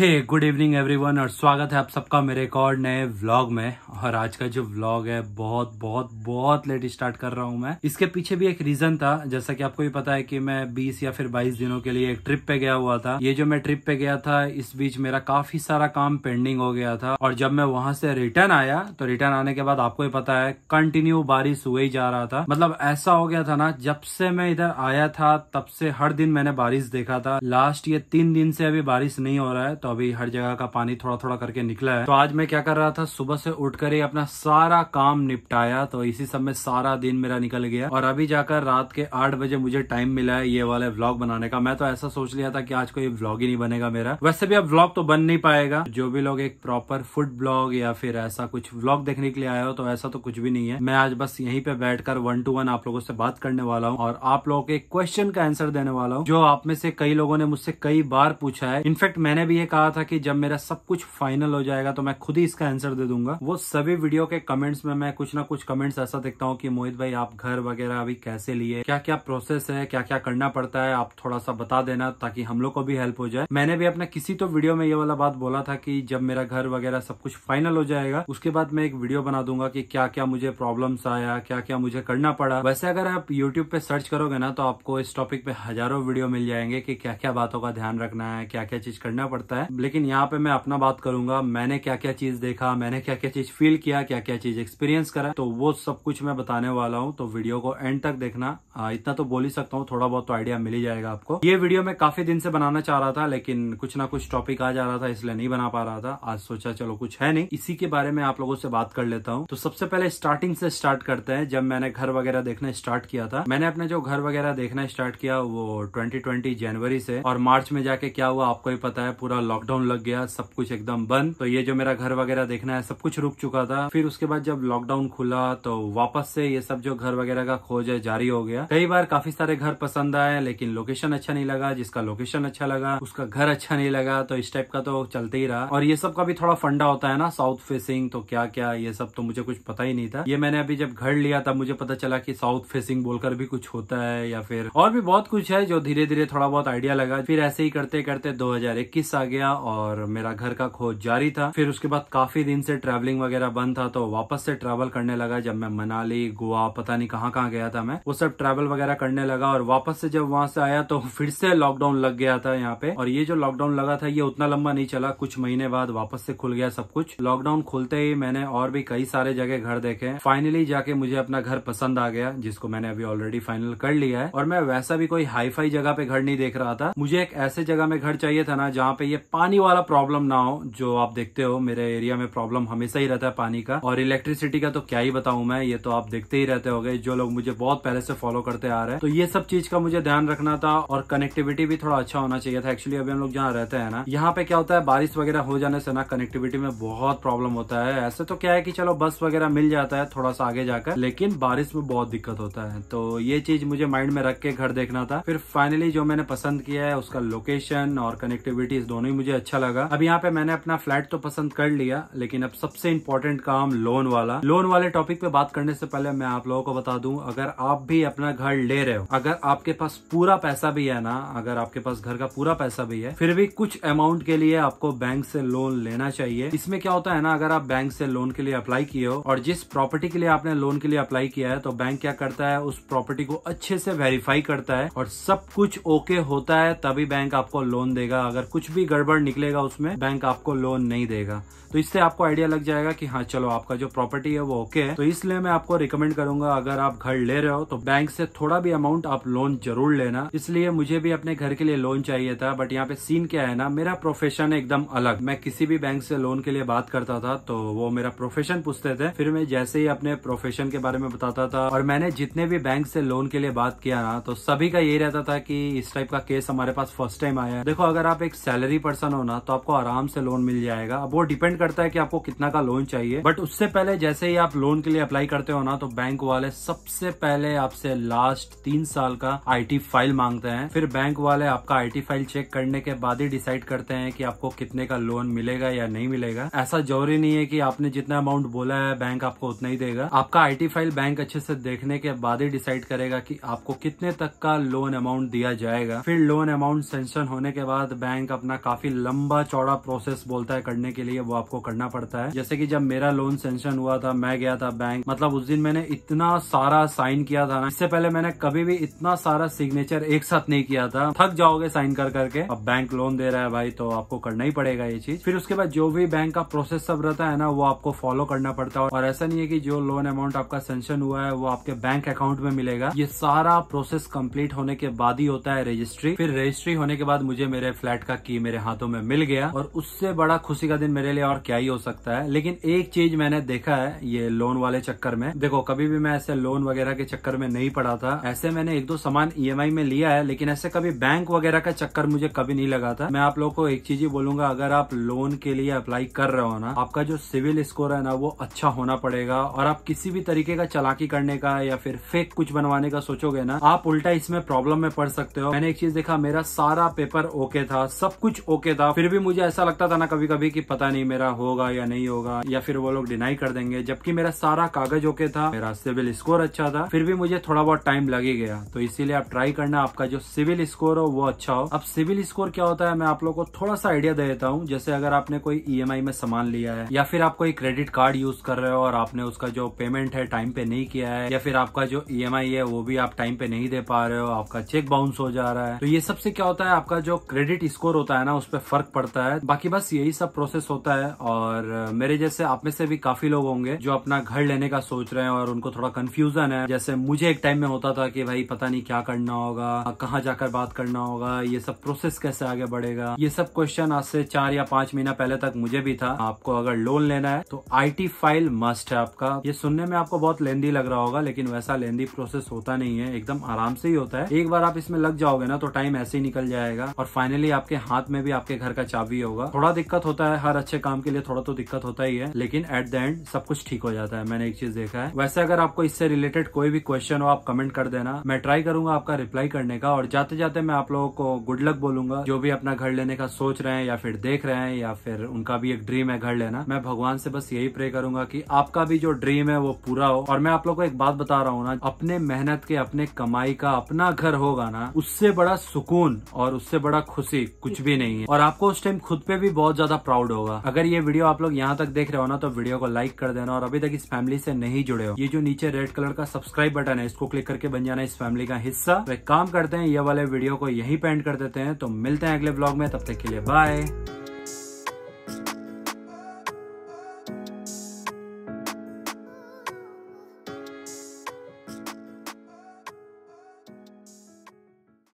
हे good evening everyone और स्वागत है आप सबका मेरे एक और नए व्लॉग में और आज का जो व्लॉग है बहुत बहुत बहुत लेट स्टार्ट कर रहा हूं मैं इसके पीछे भी एक रीजन था जैसा कि आपको भी पता है कि मैं 20 या फिर 22 दिनों के लिए एक ट्रिप पे गया हुआ था ये जो मैं ट्रिप पे गया था इस बीच मेरा काफी सारा काम पेंडिंग हो गया था और जब मैं वहां से रिटर्न आया तो रिटर्न आने के बाद आपको भी पता है कंटिन्यू बारिश हुए ही जा रहा था मतलब ऐसा हो गया था ना जब से मैं इधर आया था तब से हर दिन मैंने बारिश देखा था लास्ट ये तीन दिन से अभी बारिश नहीं हो रहा है तो तो अभी हर जगह का पानी थोड़ा थोड़ा करके निकला है तो आज मैं क्या कर रहा था सुबह से उठ कर ही अपना सारा काम निपटाया तो इसी सब में सारा दिन मेरा निकल गया और अभी जाकर रात के आठ बजे मुझे टाइम मिला है ये वाला ब्लॉग बनाने का मैं तो ऐसा सोच लिया था की आज कोई ब्लॉग ही नहीं बनेगा मेरा वैसे भी अब ब्लॉग तो बन नहीं पाएगा जो भी लोग एक प्रॉपर फूड ब्लॉग या फिर ऐसा कुछ ब्लॉग देखने के लिए आया हो तो ऐसा तो कुछ भी नहीं है मैं आज बस यहीं पे बैठकर वन टू वन आप लोगों से बात करने वाला हूँ और आप लोगों के क्वेश्चन का आंसर देने वाला हूँ जो आप में से कई लोगों ने मुझसे कई बार पूछा है इनफेक्ट मैंने भी ये कहा कहा था कि जब मेरा सब कुछ फाइनल हो जाएगा तो मैं खुद ही इसका आंसर दे दूंगा वो सभी वीडियो के कमेंट्स में मैं कुछ ना कुछ कमेंट्स ऐसा देखता हूँ कि मोहित भाई आप घर वगैरह अभी कैसे लिए क्या क्या प्रोसेस है क्या क्या करना पड़ता है आप थोड़ा सा बता देना ताकि हम लोग को भी हेल्प हो जाए मैंने भी अपना किसी तो वीडियो में ये वाला बात बोला था की जब मेरा घर वगैरह सब कुछ फाइनल हो जाएगा उसके बाद मैं एक वीडियो बना दूंगा कि क्या क्या मुझे प्रॉब्लम आया क्या क्या मुझे करना पड़ा वैसे अगर आप यूट्यूब पे सर्च करोगे ना तो आपको इस टॉपिक पे हजारों वीडियो मिल जाएंगे कि क्या क्या बातों का ध्यान रखना है क्या क्या चीज करना पड़ता है है लेकिन यहाँ पे मैं अपना बात करूंगा मैंने क्या क्या चीज देखा मैंने क्या क्या चीज फील किया क्या क्या चीज एक्सपीरियंस करा तो वो सब कुछ मैं बताने वाला हूँ तो वीडियो को एंड तक देखना इतना तो बोल ही सकता हूँ थोड़ा बहुत तो आइडिया मिल ही जाएगा आपको ये वीडियो मैं काफी दिन से बनाना चाह रहा था लेकिन कुछ ना कुछ टॉपिक आ जा रहा था इसलिए नहीं बना पा रहा था आज सोचा चलो कुछ है नहीं इसी के बारे में आप लोगों से बात कर लेता हूँ तो सबसे पहले स्टार्टिंग से स्टार्ट करते हैं जब मैंने घर वगैरह देखना स्टार्ट किया था मैंने अपने जो घर वगैरह देखना स्टार्ट किया वो 2020 जनवरी से और मार्च में जाके क्या हुआ आपको ही पता है पूरा लॉकडाउन लग गया सब कुछ एकदम बंद तो ये जो मेरा घर वगैरह देखना है सब कुछ रुक चुका था फिर उसके बाद जब लॉकडाउन खुला तो वापस से ये सब जो घर वगैरह का खोज है जारी हो गया कई बार काफी सारे घर पसंद आए लेकिन लोकेशन अच्छा नहीं लगा जिसका लोकेशन अच्छा लगा उसका घर अच्छा नहीं लगा तो इस टाइप का तो चलते ही रहा और ये सब का भी थोड़ा फंडा होता है ना साउथ फेसिंग तो क्या क्या ये सब तो मुझे कुछ पता ही नहीं था ये मैंने अभी जब घर लिया तब मुझे पता चला कि साउथ फेसिंग बोलकर भी कुछ होता है या फिर और भी बहुत कुछ है जो धीरे धीरे थोड़ा बहुत आइडिया लगा फिर ऐसे ही करते करते 2021 आ गया गया और मेरा घर का खोज जारी था फिर उसके बाद काफी दिन से ट्रैवलिंग वगैरह बंद था तो वापस से ट्रैवल करने लगा जब मैं मनाली गोवा पता नहीं कहाँ कहाँ गया था मैं वो सब ट्रैवल वगैरह करने लगा और वापस से जब वहां से आया तो फिर से लॉकडाउन लग गया था यहाँ पे और ये जो लॉकडाउन लगा था ये उतना लंबा नहीं चला कुछ महीने बाद वापस से खुल गया सब कुछ लॉकडाउन खुलते ही मैंने और भी कई सारे जगह घर देखे फाइनली जाके मुझे अपना घर पसंद आ गया जिसको मैंने अभी ऑलरेडी फाइनल कर लिया है और मैं वैसा भी कोई हाईफाई जगह पे घर नहीं देख रहा था मुझे एक ऐसे जगह में घर चाहिए था ना जहाँ पे ये पानी वाला प्रॉब्लम ना हो जो आप देखते हो मेरे एरिया में प्रॉब्लम हमेशा ही रहता है पानी का और इलेक्ट्रिसिटी का तो क्या ही बताऊं मैं ये तो आप देखते ही रहते हो जो लोग मुझे बहुत पहले से फॉलो करते आ रहे हैं तो ये सब चीज का मुझे ध्यान रखना था और कनेक्टिविटी भी थोड़ा अच्छा होना चाहिए था एक्चुअली अभी हम लोग जहाँ रहते हैं ना यहाँ पे क्या होता है बारिश वगैरह हो जाने से ना कनेक्टिविटी में बहुत प्रॉब्लम होता है ऐसे तो क्या है कि चलो बस वगैरह मिल जाता है थोड़ा सा आगे जाकर लेकिन बारिश में बहुत दिक्कत होता है तो ये चीज मुझे माइंड में रख के घर देखना था फिर फाइनली जो मैंने पसंद किया है उसका लोकेशन और कनेक्टिविटी दोनों ही मुझे अच्छा लगा अब यहाँ पे मैंने अपना फ्लैट तो पसंद कर लिया लेकिन अब सबसे इम्पोर्टेंट काम लोन वाला लोन वाले टॉपिक पे बात करने से पहले मैं आप लोगों को बता दूं अगर आप भी अपना घर ले रहे हो अगर आपके पास पूरा पैसा भी है ना अगर आपके पास घर का पूरा पैसा भी है फिर भी कुछ अमाउंट के लिए आपको बैंक से लोन लेना चाहिए इसमें क्या होता है ना अगर आप बैंक से लोन के लिए अप्लाई किए हो और जिस प्रॉपर्टी के लिए आपने लोन के लिए अप्लाई किया है तो बैंक क्या करता है उस प्रॉपर्टी को अच्छे से वेरीफाई करता है और सब कुछ ओके होता है तभी बैंक आपको लोन देगा अगर कुछ भी गड़बड़ गड़बड़ निकलेगा उसमें बैंक आपको लोन नहीं देगा तो इससे आपको आइडिया लग जाएगा कि हाँ चलो आपका जो प्रॉपर्टी है वो ओके है तो इसलिए मैं आपको रिकमेंड करूंगा अगर आप घर ले रहे हो तो बैंक से थोड़ा भी अमाउंट आप लोन जरूर लेना इसलिए मुझे भी अपने घर के लिए लोन चाहिए था बट यहाँ पे सीन क्या है ना मेरा प्रोफेशन एकदम अलग मैं किसी भी बैंक से लोन के लिए बात करता था तो वो मेरा प्रोफेशन पूछते थे फिर मैं जैसे ही अपने प्रोफेशन के बारे में बताता था और मैंने जितने भी बैंक से लोन के लिए बात किया ना तो सभी का यही रहता था कि इस टाइप का केस हमारे पास फर्स्ट टाइम आया देखो अगर आप एक सैलरी पर्सन पर्सन हो ना तो आपको आराम से लोन मिल जाएगा अब वो डिपेंड करता है कि आपको कितना का लोन चाहिए बट उससे पहले जैसे ही आप लोन के लिए अप्लाई करते हो ना तो बैंक वाले सबसे पहले आपसे लास्ट तीन साल का आई फाइल मांगते हैं फिर बैंक वाले आपका आई फाइल चेक करने के बाद ही डिसाइड करते हैं कि आपको कितने का लोन मिलेगा या नहीं मिलेगा ऐसा जरूरी नहीं है कि आपने जितना अमाउंट बोला है बैंक आपको उतना ही देगा आपका आई फाइल बैंक अच्छे से देखने के बाद ही डिसाइड करेगा कि आपको कितने तक का लोन अमाउंट दिया जाएगा फिर लोन अमाउंट सेंशन होने के बाद बैंक अपना काफी काफी लंबा चौड़ा प्रोसेस बोलता है करने के लिए वो आपको करना पड़ता है जैसे कि जब मेरा लोन सेंशन हुआ था मैं गया था बैंक मतलब उस दिन मैंने इतना सारा साइन किया था ना इससे पहले मैंने कभी भी इतना सारा सिग्नेचर एक साथ नहीं किया था थक जाओगे साइन कर करके अब बैंक लोन दे रहा है भाई तो आपको करना ही पड़ेगा ये चीज फिर उसके बाद जो भी बैंक का प्रोसेस सब रहता है ना वो आपको फॉलो करना पड़ता है और ऐसा नहीं है कि जो लोन अमाउंट आपका सेंशन हुआ है वो आपके बैंक अकाउंट में मिलेगा ये सारा प्रोसेस कंप्लीट होने के बाद ही होता है रजिस्ट्री फिर रजिस्ट्री होने के बाद मुझे मेरे फ्लैट का की मेरे हाथ हाथों में मिल गया और उससे बड़ा खुशी का दिन मेरे लिए और क्या ही हो सकता है लेकिन एक चीज मैंने देखा है ये लोन वाले चक्कर में देखो कभी भी मैं ऐसे लोन वगैरह के चक्कर में नहीं पड़ा था ऐसे मैंने एक दो सामान ई e में लिया है लेकिन ऐसे कभी बैंक वगैरह का चक्कर मुझे कभी नहीं लगा था मैं आप लोग को एक चीज ही बोलूंगा अगर आप लोन के लिए अप्लाई कर रहे हो ना आपका जो सिविल स्कोर है ना वो अच्छा होना पड़ेगा और आप किसी भी तरीके का चलाकी करने का या फिर फेक कुछ बनवाने का सोचोगे ना आप उल्टा इसमें प्रॉब्लम में पड़ सकते हो मैंने एक चीज देखा मेरा सारा पेपर ओके था सब कुछ ओके ओके था फिर भी मुझे ऐसा लगता था ना कभी कभी कि पता नहीं मेरा होगा या नहीं होगा या फिर वो लोग डिनाई कर देंगे जबकि मेरा सारा कागज ओके था मेरा सिविल स्कोर अच्छा था फिर भी मुझे थोड़ा बहुत टाइम लग ही गया तो इसीलिए आप ट्राई करना आपका जो सिविल स्कोर हो वो अच्छा हो अब सिविल स्कोर क्या होता है मैं आप लोग को थोड़ा सा आइडिया दे देता हूँ जैसे अगर आपने कोई ई e में सामान लिया है या फिर आप कोई क्रेडिट कार्ड यूज कर रहे हो और आपने उसका जो पेमेंट है टाइम पे नहीं किया है या फिर आपका जो ई e है वो भी आप टाइम पे नहीं दे पा रहे हो आपका चेक बाउंस हो जा रहा है तो ये सबसे क्या होता है आपका जो क्रेडिट स्कोर होता है ना उस पे फर्क पड़ता है बाकी बस यही सब प्रोसेस होता है और मेरे जैसे आप में से भी काफी लोग होंगे जो अपना घर लेने का सोच रहे हैं और उनको थोड़ा कंफ्यूजन है जैसे मुझे एक टाइम में होता था कि भाई पता नहीं क्या करना होगा कहाँ जाकर बात करना होगा ये सब प्रोसेस कैसे आगे बढ़ेगा ये सब क्वेश्चन आज से चार या पांच महीना पहले तक मुझे भी था आपको अगर लोन लेना है तो आई फाइल मस्ट है आपका ये सुनने में आपको बहुत लेंदी लग रहा होगा लेकिन वैसा लेंदी प्रोसेस होता नहीं है एकदम आराम से ही होता है एक बार आप इसमें लग जाओगे ना तो टाइम ऐसे ही निकल जाएगा और फाइनली आपके हाथ में भी आपके घर का चाबी होगा थोड़ा दिक्कत होता है हर अच्छे काम के लिए थोड़ा तो दिक्कत होता ही है लेकिन एट द एंड सब कुछ ठीक हो जाता है मैंने एक चीज देखा है वैसे अगर आपको इससे रिलेटेड कोई भी क्वेश्चन हो आप कमेंट कर देना मैं ट्राई करूंगा आपका रिप्लाई करने का और जाते जाते मैं आप लोगों को गुड लक बोलूंगा जो भी अपना घर लेने का सोच रहे हैं या फिर देख रहे हैं या फिर उनका भी एक ड्रीम है घर लेना मैं भगवान से बस यही प्रे करूंगा कि आपका भी जो ड्रीम है वो पूरा हो और मैं आप लोग को एक बात बता रहा हूँ ना अपने मेहनत के अपने कमाई का अपना घर होगा ना उससे बड़ा सुकून और उससे बड़ा खुशी कुछ भी नहीं है और आपको उस टाइम खुद पे भी बहुत ज्यादा प्राउड होगा अगर ये वीडियो आप लोग यहाँ तक देख रहे हो ना तो वीडियो को लाइक कर देना और अभी तक इस फैमिली से नहीं जुड़े हो ये जो नीचे रेड कलर का सब्सक्राइब बटन है इसको क्लिक करके बन जाना इस फैमिली का हिस्सा तो एक काम करते हैं ये वाले वीडियो को यही पेंट कर देते हैं तो मिलते हैं अगले ब्लॉग में तब तक के लिए बाय